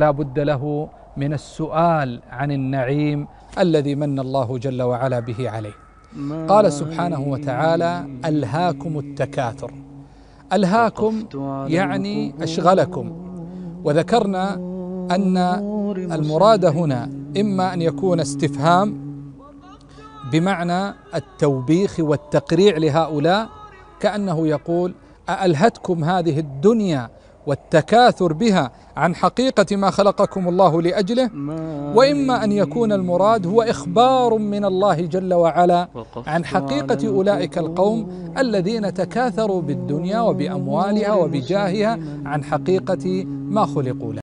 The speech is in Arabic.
لا بد له من السؤال عن النعيم الذي من الله جل وعلا به عليه قال سبحانه وتعالى ألهاكم التكاثر ألهاكم يعني أشغلكم وذكرنا أن المراد هنا إما أن يكون استفهام بمعنى التوبيخ والتقريع لهؤلاء كأنه يقول أألهتكم هذه الدنيا والتكاثر بها عن حقيقة ما خلقكم الله لأجله وإما أن يكون المراد هو إخبار من الله جل وعلا عن حقيقة أولئك القوم الذين تكاثروا بالدنيا وبأموالها وبجاهها عن حقيقة ما خلقوا له